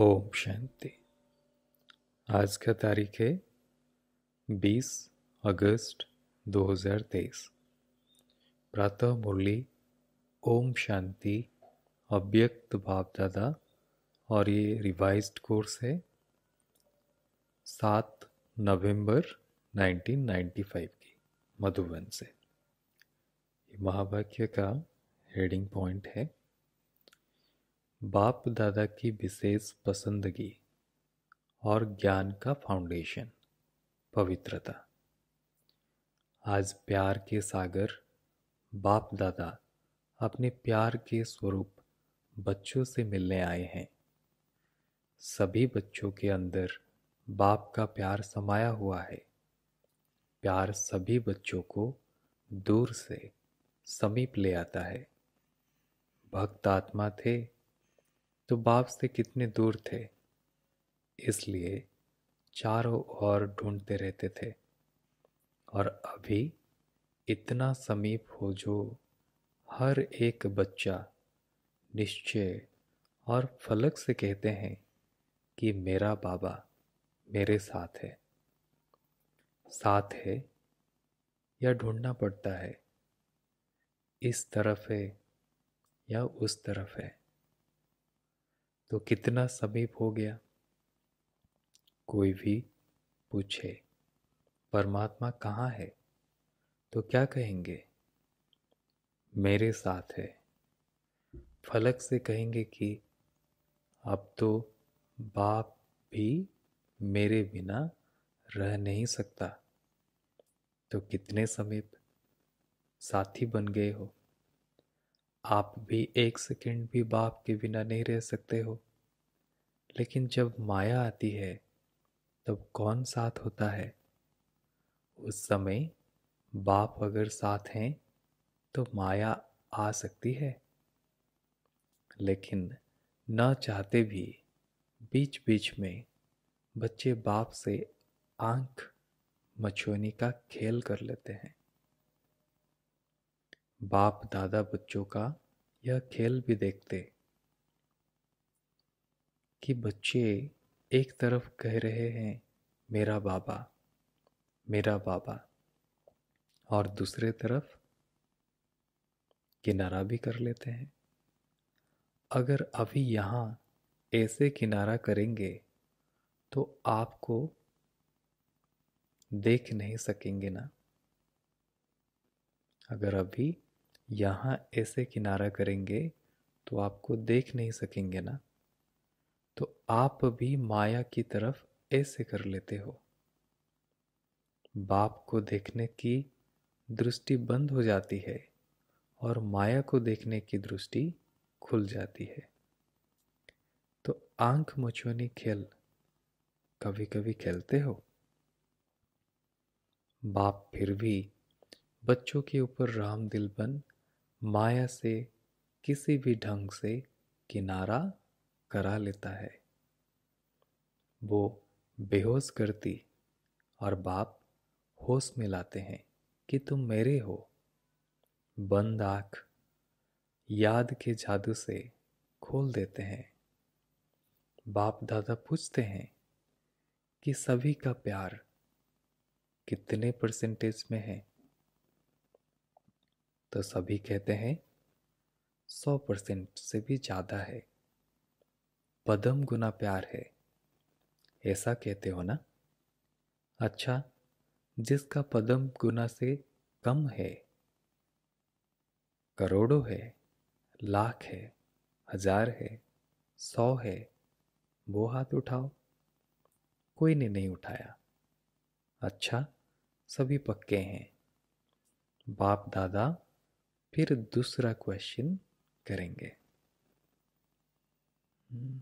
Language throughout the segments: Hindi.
ओम शांति आज का तारीख है बीस अगस्त 2023 प्रातः मुरली ओम शांति अव्यक्त भाव दादा और ये रिवाइज्ड कोर्स है सात नवंबर 1995 की मधुबन से महावाक्य का हेडिंग पॉइंट है बाप दादा की विशेष पसंदगी और ज्ञान का फाउंडेशन पवित्रता आज प्यार के सागर बाप दादा अपने प्यार के स्वरूप बच्चों से मिलने आए हैं सभी बच्चों के अंदर बाप का प्यार समाया हुआ है प्यार सभी बच्चों को दूर से समीप ले आता है भक्त आत्मा थे तो बाप से कितने दूर थे इसलिए चारों ओर ढूंढते रहते थे और अभी इतना समीप हो जो हर एक बच्चा निश्चय और फलक से कहते हैं कि मेरा बाबा मेरे साथ है साथ है या ढूंढना पड़ता है इस तरफ है या उस तरफ है तो कितना समीप हो गया कोई भी पूछे परमात्मा कहाँ है तो क्या कहेंगे मेरे साथ है फलक से कहेंगे कि अब तो बाप भी मेरे बिना रह नहीं सकता तो कितने समीप साथी बन गए हो आप भी एक सेकंड भी बाप के बिना नहीं रह सकते हो लेकिन जब माया आती है तब कौन साथ होता है उस समय बाप अगर साथ हैं तो माया आ सकती है लेकिन न चाहते भी बीच बीच में बच्चे बाप से आंख मछोनी का खेल कर लेते हैं बाप दादा बच्चों का यह खेल भी देखते कि बच्चे एक तरफ कह रहे हैं मेरा बाबा मेरा बाबा और दूसरे तरफ किनारा भी कर लेते हैं अगर अभी यहाँ ऐसे किनारा करेंगे तो आपको देख नहीं सकेंगे ना अगर अभी यहाँ ऐसे किनारा करेंगे तो आपको देख नहीं सकेंगे ना तो आप भी माया की तरफ ऐसे कर लेते हो बाप को देखने की दृष्टि बंद हो जाती है और माया को देखने की दृष्टि खुल जाती है तो आंख मछुआनी खेल कभी कभी खेलते हो बाप फिर भी बच्चों के ऊपर राम दिल बन माया से किसी भी ढंग से किनारा करा लेता है वो बेहोश करती और बाप होश में लाते हैं कि तुम मेरे हो बंद आँख याद के जादू से खोल देते हैं बाप दादा पूछते हैं कि सभी का प्यार कितने परसेंटेज में है तो सभी कहते हैं सौ परसेंट से भी ज़्यादा है पदम गुना प्यार है ऐसा कहते हो ना अच्छा जिसका पदम गुना से कम है करोड़ों है लाख है हजार है सौ है वो हाथ उठाओ कोई ने नहीं उठाया अच्छा सभी पक्के हैं बाप दादा फिर दूसरा क्वेश्चन करेंगे हम्म,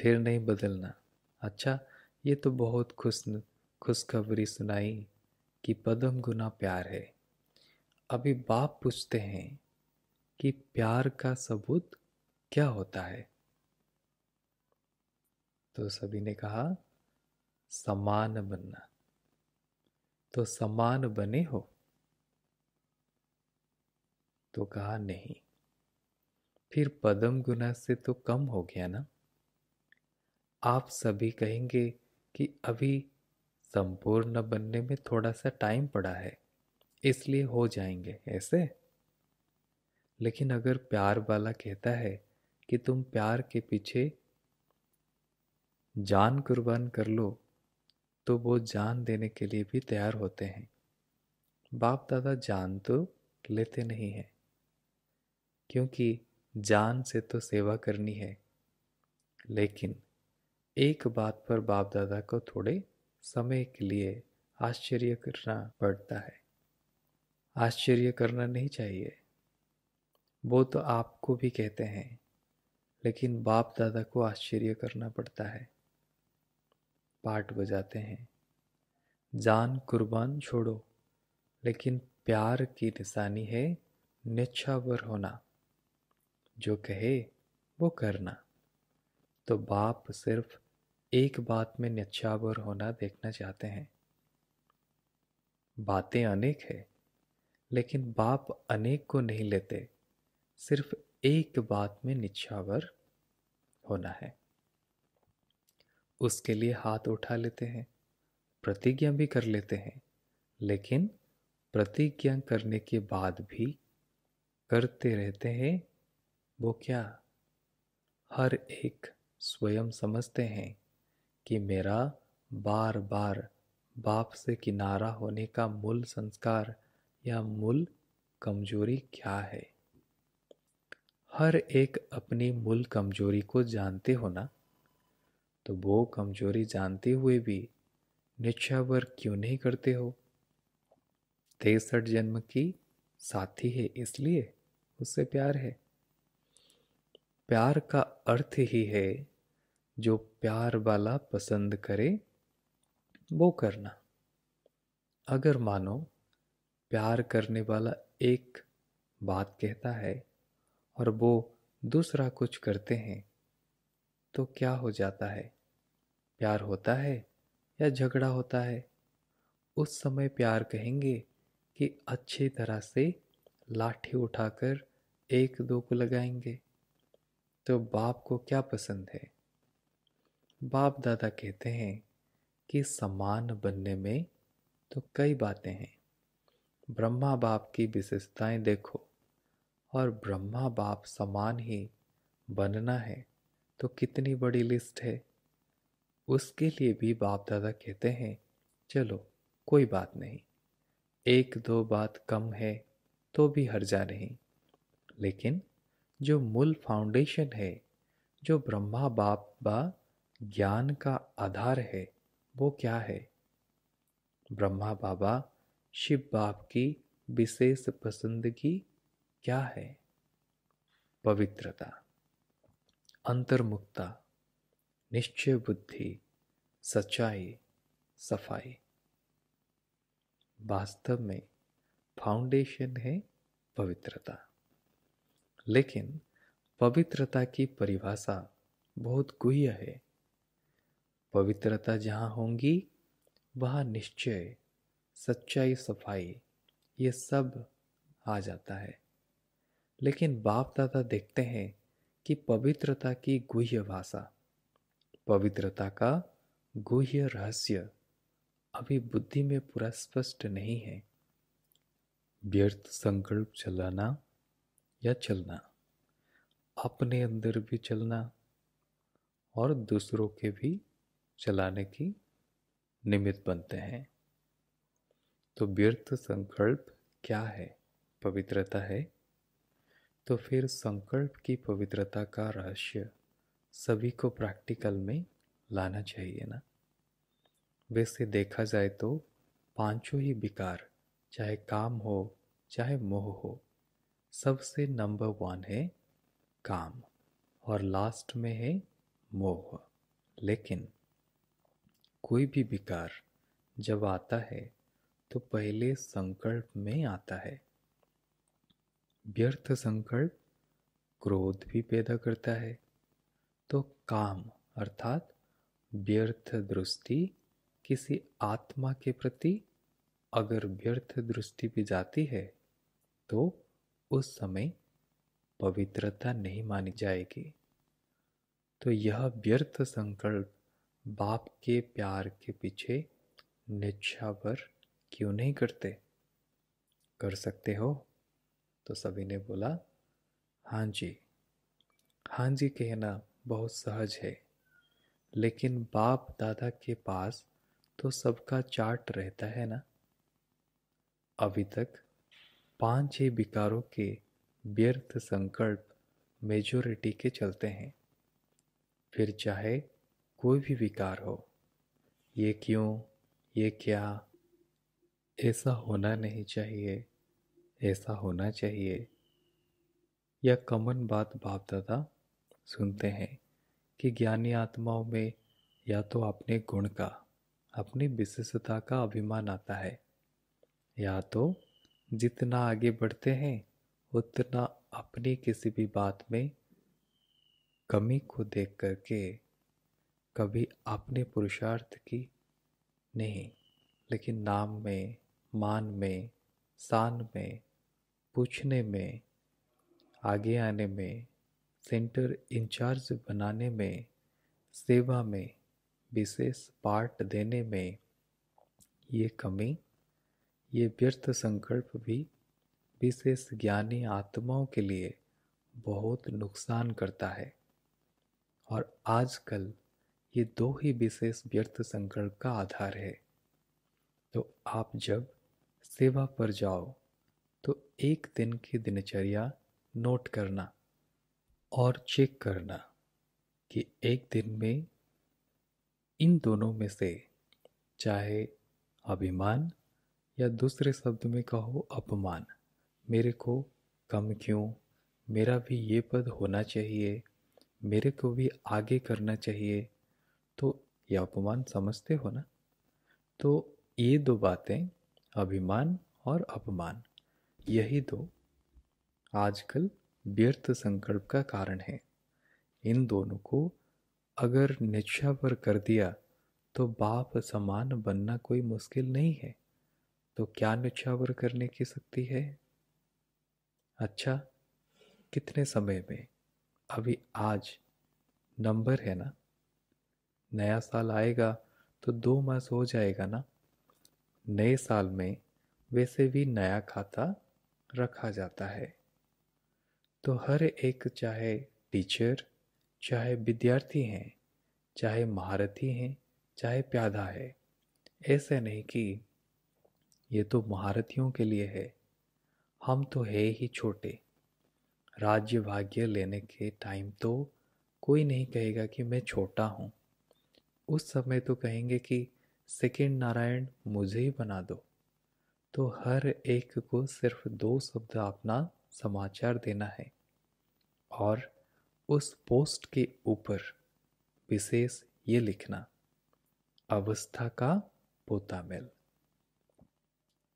फिर नहीं बदलना अच्छा ये तो बहुत खुश खुशखबरी सुनाई कि पदम गुना प्यार है अभी बाप पूछते हैं कि प्यार का सबूत क्या होता है तो सभी ने कहा समान बनना तो समान बने हो तो कहा नहीं फिर पदम गुना से तो कम हो गया ना आप सभी कहेंगे कि अभी संपूर्ण बनने में थोड़ा सा टाइम पड़ा है इसलिए हो जाएंगे ऐसे लेकिन अगर प्यार वाला कहता है कि तुम प्यार के पीछे जान कुर्बान कर लो तो वो जान देने के लिए भी तैयार होते हैं बाप दादा जान तो लेते नहीं हैं क्योंकि जान से तो सेवा करनी है लेकिन एक बात पर बाप दादा को थोड़े समय के लिए आश्चर्य करना पड़ता है आश्चर्य करना नहीं चाहिए वो तो आपको भी कहते हैं लेकिन बाप दादा को आश्चर्य करना पड़ता है पाठ बजाते हैं जान कुर्बान छोड़ो लेकिन प्यार की निशानी है निच्छावर होना जो कहे वो करना तो बाप सिर्फ एक बात में न्यक्षावर होना देखना चाहते हैं बातें अनेक है लेकिन बाप अनेक को नहीं लेते सिर्फ एक बात में निच्छावर होना है उसके लिए हाथ उठा लेते हैं प्रतिज्ञा भी कर लेते हैं लेकिन प्रतिज्ञा करने के बाद भी करते रहते हैं वो क्या हर एक स्वयं समझते हैं कि मेरा बार बार बाप से किनारा होने का मूल संस्कार या मूल कमजोरी क्या है हर एक अपनी मूल कमजोरी को जानते हो ना तो वो कमजोरी जानते हुए भी निच्छावर क्यों नहीं करते हो तिरसठ जन्म की साथी है इसलिए उससे प्यार है प्यार का अर्थ ही है जो प्यार वाला पसंद करे वो करना अगर मानो प्यार करने वाला एक बात कहता है और वो दूसरा कुछ करते हैं तो क्या हो जाता है प्यार होता है या झगड़ा होता है उस समय प्यार कहेंगे कि अच्छी तरह से लाठी उठाकर एक दो को लगाएंगे तो बाप को क्या पसंद है बाप दादा कहते हैं कि समान बनने में तो कई बातें हैं ब्रह्मा बाप की विशेषताएं देखो और ब्रह्मा बाप समान ही बनना है तो कितनी बड़ी लिस्ट है उसके लिए भी बाप दादा कहते हैं चलो कोई बात नहीं एक दो बात कम है तो भी हर्जा नहीं लेकिन जो मूल फाउंडेशन है जो ब्रह्मा बाप बा ज्ञान का आधार है वो क्या है ब्रह्मा बाबा शिव बाप की विशेष पसंदगी क्या है पवित्रता अंतर्मुक्ता निश्चय बुद्धि सच्चाई सफाई वास्तव में फाउंडेशन है पवित्रता लेकिन पवित्रता की परिभाषा बहुत गुह्य है पवित्रता जहाँ होंगी वहाँ निश्चय सच्चाई सफाई ये सब आ जाता है लेकिन बाप दादा देखते हैं कि पवित्रता की गुह्य भाषा पवित्रता का गुह्य रहस्य अभी बुद्धि में पूरा स्पष्ट नहीं है व्यर्थ संकल्प चलाना या चलना अपने अंदर भी चलना और दूसरों के भी चलाने की निमित्त बनते हैं तो व्यर्थ संकल्प क्या है पवित्रता है तो फिर संकल्प की पवित्रता का रहस्य सभी को प्रैक्टिकल में लाना चाहिए ना वैसे देखा जाए तो पांचों ही विकार चाहे काम हो चाहे मोह हो सबसे नंबर वन है काम और लास्ट में है मोह लेकिन कोई भी विकार जब आता है तो पहले संकल्प में आता है व्यर्थ संकल्प क्रोध भी पैदा करता है तो काम अर्थात व्यर्थ दृष्टि किसी आत्मा के प्रति अगर व्यर्थ दृष्टि भी जाती है तो उस समय पवित्रता नहीं मानी जाएगी तो यह व्यर्थ संकल्प बाप के प्यार के पीछे पर क्यों नहीं करते कर सकते हो तो सभी ने बोला हाँ जी हाँ जी कहना बहुत सहज है लेकिन बाप दादा के पास तो सबका चार्ट रहता है ना अभी तक पांच ही विकारों के व्यर्थ संकल्प मेजोरिटी के चलते हैं फिर चाहे कोई भी विकार हो ये क्यों ये क्या ऐसा होना नहीं चाहिए ऐसा होना चाहिए यह कमन बात भावदादा सुनते हैं कि ज्ञानी आत्माओं में या तो अपने गुण का अपनी विशेषता का अभिमान आता है या तो जितना आगे बढ़ते हैं उतना अपनी किसी भी बात में कमी को देख करके कभी अपने पुरुषार्थ की नहीं लेकिन नाम में मान में शान में पूछने में आगे आने में सेंटर इंचार्ज बनाने में सेवा में विशेष पार्ट देने में ये कमी ये व्यर्थ संकल्प भी विशेष ज्ञानी आत्माओं के लिए बहुत नुकसान करता है और आजकल ये दो ही विशेष व्यर्थ संकल्प का आधार है तो आप जब सेवा पर जाओ तो एक दिन की दिनचर्या नोट करना और चेक करना कि एक दिन में इन दोनों में से चाहे अभिमान या दूसरे शब्द में कहो अपमान मेरे को कम क्यों मेरा भी ये पद होना चाहिए मेरे को भी आगे करना चाहिए तो ये अपमान समझते हो ना तो ये दो बातें अभिमान और अपमान यही दो आजकल व्यर्थ संकल्प का कारण है इन दोनों को अगर निच्छा पर कर दिया तो बाप समान बनना कोई मुश्किल नहीं है तो क्या न्यौछावर करने की शक्ति है अच्छा कितने समय में अभी आज नंबर है ना नया साल आएगा तो दो मास हो जाएगा ना नए साल में वैसे भी नया खाता रखा जाता है तो हर एक चाहे टीचर चाहे विद्यार्थी हैं चाहे महारथी हैं चाहे प्यादा है ऐसे नहीं कि ये तो महारथियों के लिए है हम तो है ही छोटे राज्य भाग्य लेने के टाइम तो कोई नहीं कहेगा कि मैं छोटा हूँ उस समय तो कहेंगे कि सेकेंड नारायण मुझे ही बना दो तो हर एक को सिर्फ दो शब्द अपना समाचार देना है और उस पोस्ट के ऊपर विशेष ये लिखना अवस्था का मेल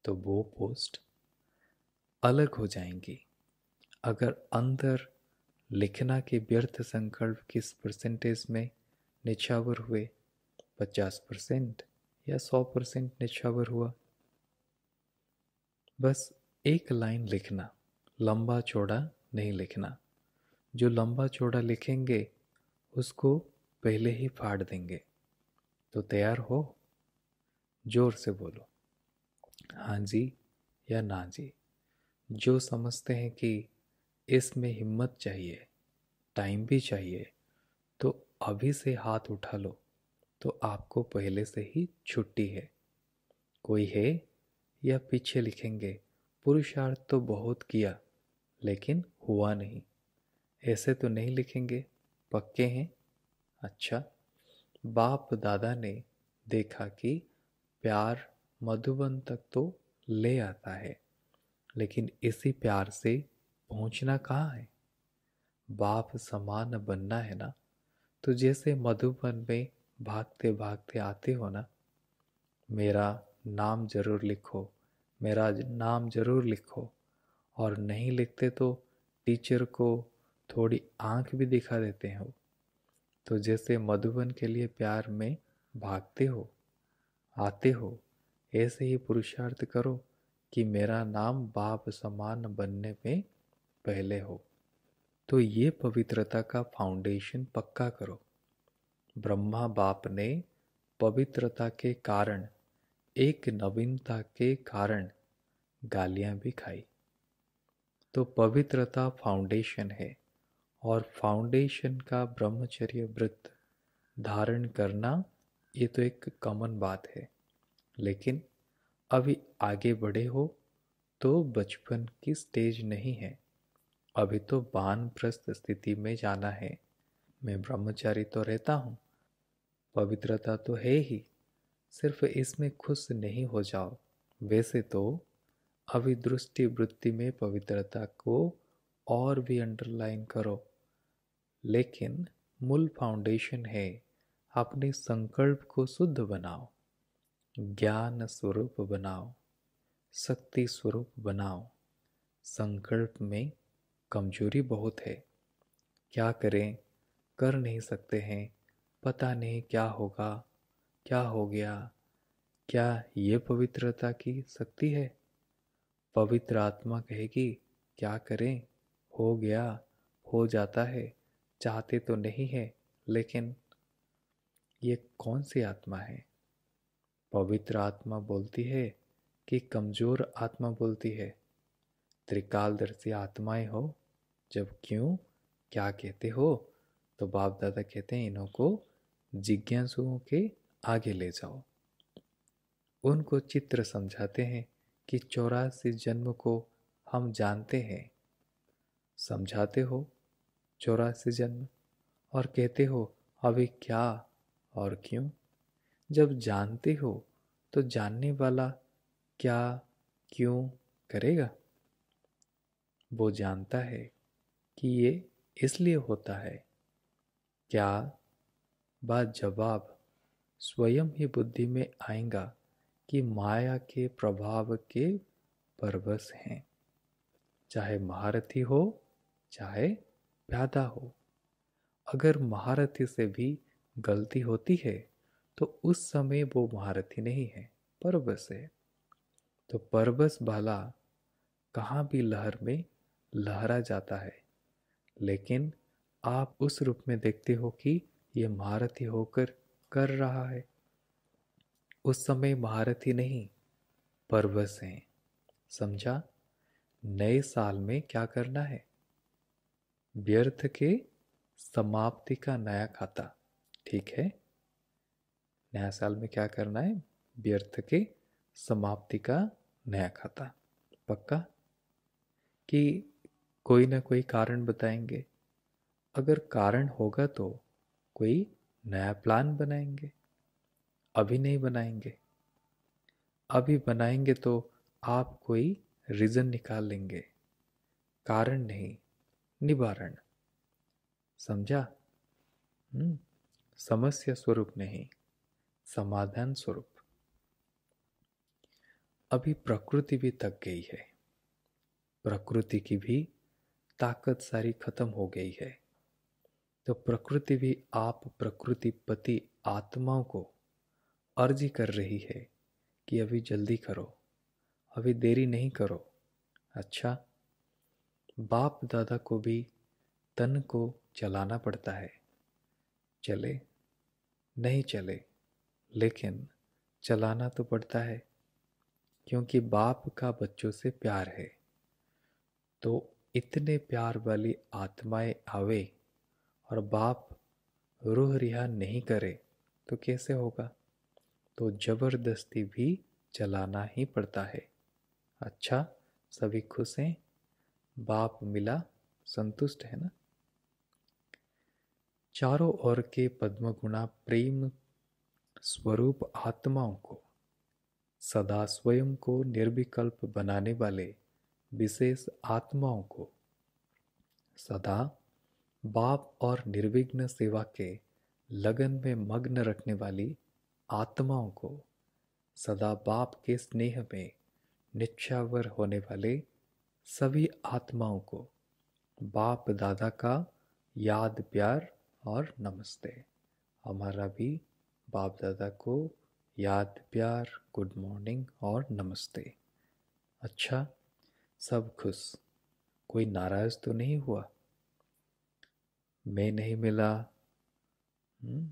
तो वो पोस्ट अलग हो जाएंगी अगर अंदर लिखना के व्यर्थ संकल्प किस परसेंटेज में निछावर हुए पचास परसेंट या सौ परसेंट निछावर हुआ बस एक लाइन लिखना लंबा चौड़ा नहीं लिखना जो लंबा चौड़ा लिखेंगे उसको पहले ही फाड़ देंगे तो तैयार हो जोर से बोलो हाँ जी या ना जी जो समझते हैं कि इसमें हिम्मत चाहिए टाइम भी चाहिए तो अभी से हाथ उठा लो तो आपको पहले से ही छुट्टी है कोई है या पीछे लिखेंगे पुरुषार्थ तो बहुत किया लेकिन हुआ नहीं ऐसे तो नहीं लिखेंगे पक्के हैं अच्छा बाप दादा ने देखा कि प्यार मधुबन तक तो ले आता है लेकिन इसी प्यार से पहुंचना कहाँ है बाप समान बनना है ना तो जैसे मधुबन में भागते भागते आते हो ना मेरा नाम जरूर लिखो मेरा नाम जरूर लिखो और नहीं लिखते तो टीचर को थोड़ी आंख भी दिखा देते हो तो जैसे मधुबन के लिए प्यार में भागते हो आते हो ऐसे ही पुरुषार्थ करो कि मेरा नाम बाप समान बनने में पहले हो तो ये पवित्रता का फाउंडेशन पक्का करो ब्रह्मा बाप ने पवित्रता के कारण एक नवीनता के कारण गालियां भी खाई तो पवित्रता फाउंडेशन है और फाउंडेशन का ब्रह्मचर्य व्रत धारण करना ये तो एक कॉमन बात है लेकिन अभी आगे बढ़े हो तो बचपन की स्टेज नहीं है अभी तो प्रस्त स्थिति में जाना है मैं ब्रह्मचारी तो रहता हूँ पवित्रता तो है ही सिर्फ इसमें खुश नहीं हो जाओ वैसे तो अभी दृष्टि वृत्ति में पवित्रता को और भी अंडरलाइन करो लेकिन मूल फाउंडेशन है अपने संकल्प को शुद्ध बनाओ ज्ञान स्वरूप बनाओ शक्ति स्वरूप बनाओ संकल्प में कमजोरी बहुत है क्या करें कर नहीं सकते हैं पता नहीं क्या होगा क्या हो गया क्या ये पवित्रता की शक्ति है पवित्र आत्मा कहेगी क्या करें हो गया हो जाता है चाहते तो नहीं है लेकिन ये कौन सी आत्मा है पवित्र आत्मा बोलती है कि कमज़ोर आत्मा बोलती है त्रिकालदर्शी आत्माएं हो जब क्यों क्या कहते हो तो बाप दादा कहते हैं इन्हों को जिज्ञासुओं के आगे ले जाओ उनको चित्र समझाते हैं कि चौरासी जन्म को हम जानते हैं समझाते हो चौरासी जन्म और कहते हो अभी क्या और क्यों जब जानते हो तो जानने वाला क्या क्यों करेगा वो जानता है कि ये इसलिए होता है क्या बात जवाब स्वयं ही बुद्धि में आएगा कि माया के प्रभाव के परवश हैं चाहे महारथी हो चाहे प्यादा हो अगर महारथी से भी गलती होती है तो उस समय वो महारथी नहीं है परबस है तो परबस भाला कहाँ भी लहर में लहरा जाता है लेकिन आप उस रूप में देखते हो कि यह महारथी होकर कर रहा है उस समय महारथी नहीं परबस हैं समझा नए साल में क्या करना है व्यर्थ के समाप्ति का नया खाता ठीक है नया साल में क्या करना है व्यर्थ के समाप्ति का नया खाता पक्का कि कोई ना कोई कारण बताएंगे अगर कारण होगा तो कोई नया प्लान बनाएंगे अभी नहीं बनाएंगे अभी बनाएंगे तो आप कोई रीज़न निकाल लेंगे कारण नहीं निवारण समझा हम्म, समस्या स्वरूप नहीं समाधान स्वरूप अभी प्रकृति भी थक गई है प्रकृति की भी ताकत सारी खत्म हो गई है तो प्रकृति भी आप प्रकृतिपति आत्माओं को अर्जी कर रही है कि अभी जल्दी करो अभी देरी नहीं करो अच्छा बाप दादा को भी तन को चलाना पड़ता है चले नहीं चले लेकिन चलाना तो पड़ता है क्योंकि बाप का बच्चों से प्यार है तो इतने प्यार वाली आत्माएं आवे और बाप रूह रिहा नहीं करे तो कैसे होगा तो ज़बरदस्ती भी चलाना ही पड़ता है अच्छा सभी खुश हैं बाप मिला संतुष्ट है ना चारों ओर के पद्मगुणा प्रेम स्वरूप आत्माओं को सदा स्वयं को निर्विकल्प बनाने वाले विशेष आत्माओं को सदा बाप और निर्विघ्न सेवा के लगन में मग्न रखने वाली आत्माओं को सदा बाप के स्नेह में निच्छावर होने वाले सभी आत्माओं को बाप दादा का याद प्यार और नमस्ते हमारा भी बाप दादा को याद प्यार गुड मॉर्निंग और नमस्ते अच्छा सब खुश कोई नाराज तो नहीं हुआ मैं नहीं मिला हम्म,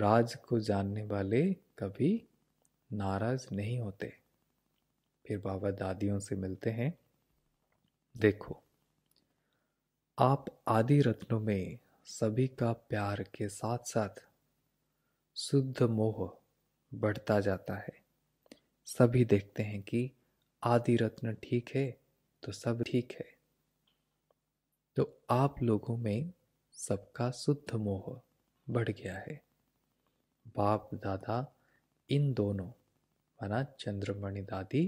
राज को जानने वाले कभी नाराज नहीं होते फिर बाबा दादियों से मिलते हैं देखो आप आदि रत्नों में सभी का प्यार के साथ साथ शुद्ध मोह बढ़ता जाता है सभी देखते हैं कि आदि रत्न ठीक है तो सब ठीक है तो आप लोगों में सबका शुद्ध मोह बढ़ गया है बाप दादा इन दोनों माना चंद्रमणि दादी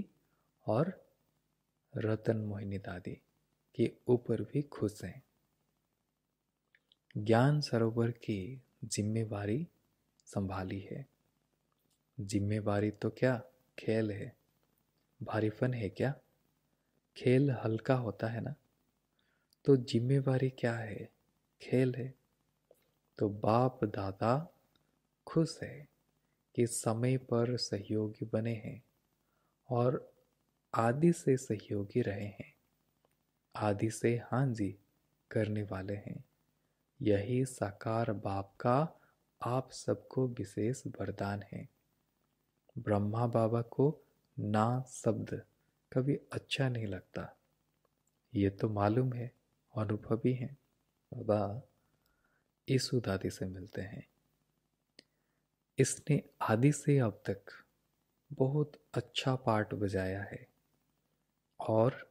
और रतन मोहिनी दादी के ऊपर भी खुश हैं ज्ञान सरोवर की जिम्मेवारी संभाली है जिम्मेवारी तो क्या खेल है भारीपन है क्या खेल हल्का होता है ना तो जिम्मेवारी क्या है खेल है तो बाप दादा खुश है कि समय पर सहयोगी बने हैं और आदि से सहयोगी रहे हैं आदि से हाँ जी करने वाले हैं यही साकार बाप का आप सबको विशेष वरदान है ब्रह्मा बाबा को ना शब्द कभी अच्छा नहीं लगता ये तो मालूम है अनुभवी हैं बाबा ईसु दादी से मिलते हैं इसने आदि से अब तक बहुत अच्छा पार्ट बजाया है और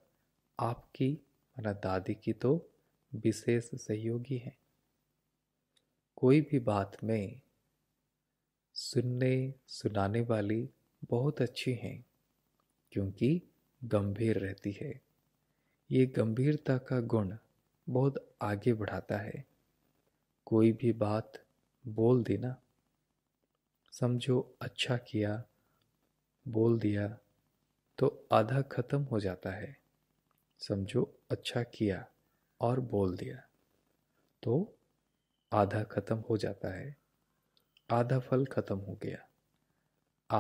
आपकी मना दादी की तो विशेष सहयोगी हैं कोई भी बात में सुनने सुनाने वाली बहुत अच्छी हैं क्योंकि गंभीर रहती है ये गंभीरता का गुण बहुत आगे बढ़ाता है कोई भी बात बोल देना समझो अच्छा किया बोल दिया तो आधा खत्म हो जाता है समझो अच्छा किया और बोल दिया तो आधा खत्म हो जाता है आधा फल खत्म हो गया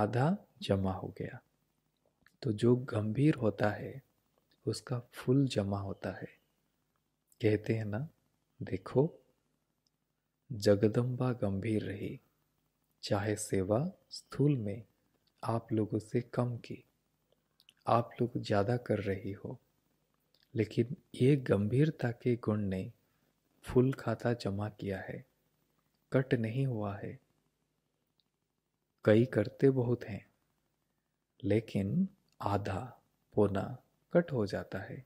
आधा जमा हो गया तो जो गंभीर होता है उसका फुल जमा होता है कहते हैं ना देखो जगदम्बा गंभीर रही चाहे सेवा स्थूल में आप लोगों से कम की आप लोग ज़्यादा कर रही हो लेकिन ये गंभीरता के गुण ने फुल खाता जमा किया है कट नहीं हुआ है कई करते बहुत हैं लेकिन आधा पोना कट हो जाता है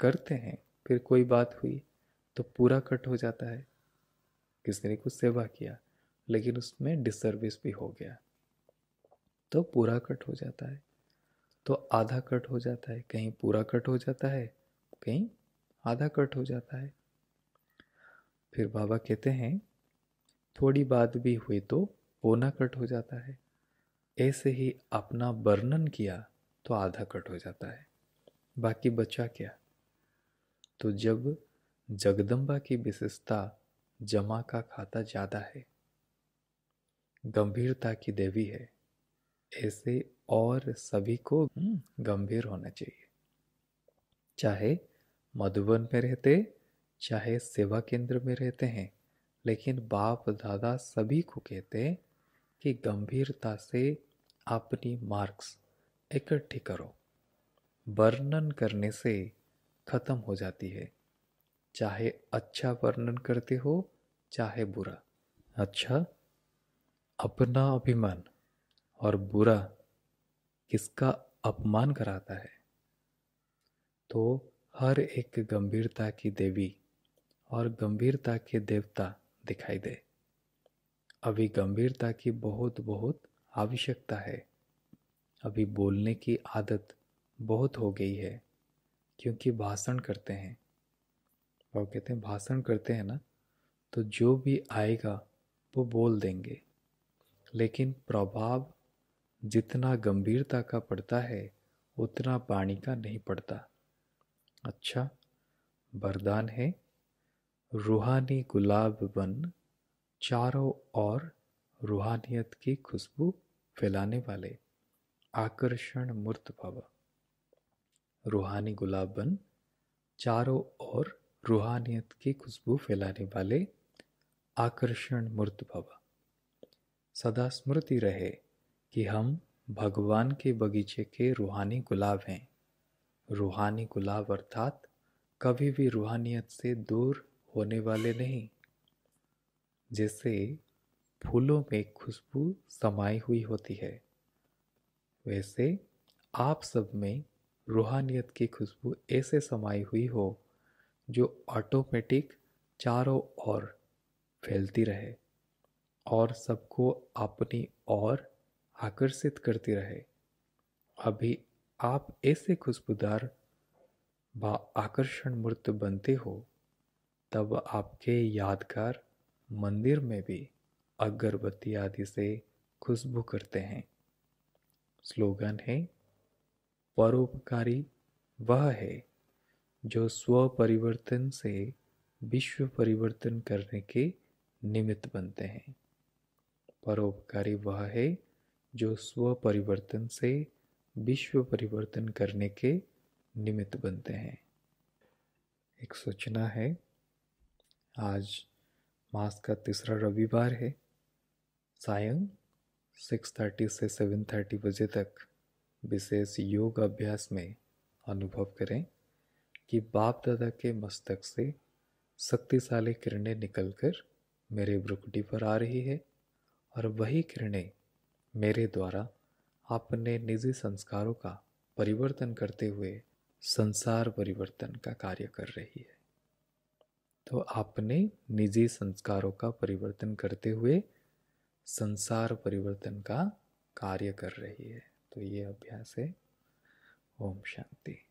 करते हैं फिर कोई बात हुई तो पूरा कट हो जाता है किसी ने कुछ सेवा किया लेकिन उसमें डिसर्विस भी हो गया तो पूरा कट हो जाता है तो आधा कट हो जाता है कहीं पूरा कट हो जाता है कहीं आधा कट हो जाता है फिर बाबा कहते हैं थोड़ी बात भी हुई तो पौना कट हो जाता है ऐसे ही अपना वर्णन किया तो आधा कट हो जाता है बाकी बचा क्या तो जब जगदम्बा की विशेषता जमा का खाता ज़्यादा है गंभीरता की देवी है ऐसे और सभी को हम्म, गंभीर होना चाहिए चाहे मधुबन में रहते चाहे सेवा केंद्र में रहते हैं लेकिन बाप दादा सभी को कहते हैं कि गंभीरता से अपनी मार्क्स इकट्ठी करो वर्णन करने से ख़त्म हो जाती है चाहे अच्छा वर्णन करते हो चाहे बुरा अच्छा अपना अभिमान और बुरा किसका अपमान कराता है तो हर एक गंभीरता की देवी और गंभीरता के देवता दिखाई दे अभी गंभीरता की बहुत बहुत आवश्यकता है अभी बोलने की आदत बहुत हो गई है क्योंकि भाषण करते हैं और कहते हैं भाषण करते हैं ना तो जो भी आएगा वो बोल देंगे लेकिन प्रभाव जितना गंभीरता का पड़ता है उतना पानी का नहीं पड़ता अच्छा वरदान है रूहानी गुलाब बन चारों ओर रूहानियत की खुशबू फैलाने वाले आकर्षण मूर्त भव रूहानी गुलाब बन चारों ओर रूहानियत की खुशबू फैलाने वाले आकर्षण मूर्त भव सदा स्मृति रहे कि हम भगवान के बगीचे के रूहानी गुलाब हैं रूहानी गुलाब अर्थात कभी भी रूहानियत से दूर होने वाले नहीं जैसे फूलों में खुशबू समाई हुई होती है वैसे आप सब में रूहानियत की खुशबू ऐसे समाई हुई हो जो ऑटोमेटिक चारों ओर फैलती रहे और सबको अपनी ओर आकर्षित करती रहे अभी आप ऐसे खुशबूदार व आकर्षण मूर्त बनते हो तब आपके यादगार मंदिर में भी अगरबत्ती आदि से खुशबू करते हैं स्लोगन है परोपकारी वह है जो स्व परिवर्तन से विश्व परिवर्तन करने के निमित्त बनते हैं परोपकारी वह है जो स्व परिवर्तन से विश्व परिवर्तन करने के निमित्त बनते हैं एक सूचना है आज मास का तीसरा रविवार है सायं थर्टी से सेवन थर्टी बजे तक विशेष योग अभ्यास में अनुभव करें कि बाप दादा के मस्तक से शक्तिशाली किरणें निकलकर मेरे ब्रुकटी पर आ रही है और वही किरणें मेरे द्वारा अपने निजी संस्कारों का परिवर्तन करते हुए संसार परिवर्तन का कार्य कर रही है तो आपने निजी संस्कारों का परिवर्तन करते हुए संसार परिवर्तन का कार्य कर रही है तो ये अभ्यास है ओम शांति